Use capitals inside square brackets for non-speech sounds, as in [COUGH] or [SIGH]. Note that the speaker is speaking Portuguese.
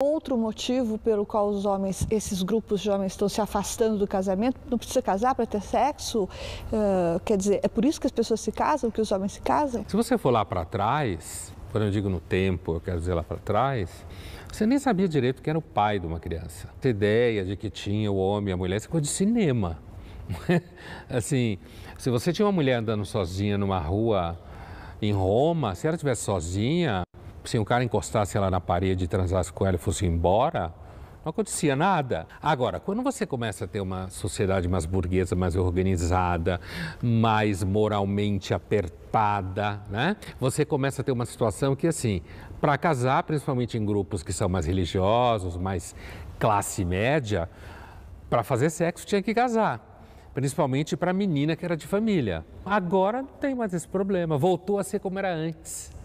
Outro motivo pelo qual os homens, esses grupos de homens estão se afastando do casamento, não precisa casar para ter sexo, uh, quer dizer, é por isso que as pessoas se casam, que os homens se casam? Se você for lá para trás, quando eu digo no tempo, eu quero dizer lá para trás, você nem sabia direito quem era o pai de uma criança. Essa ideia de que tinha o homem e a mulher, isso é coisa de cinema. [LAUGHS] assim, se você tinha uma mulher andando sozinha numa rua em Roma, se ela estivesse sozinha, se o cara encostasse ela na parede, transasse com ela e fosse embora, não acontecia nada. Agora, quando você começa a ter uma sociedade mais burguesa, mais organizada, mais moralmente apertada, né? Você começa a ter uma situação que, assim, para casar, principalmente em grupos que são mais religiosos, mais classe média, para fazer sexo tinha que casar. Principalmente para menina que era de família. Agora não tem mais esse problema, voltou a ser como era antes.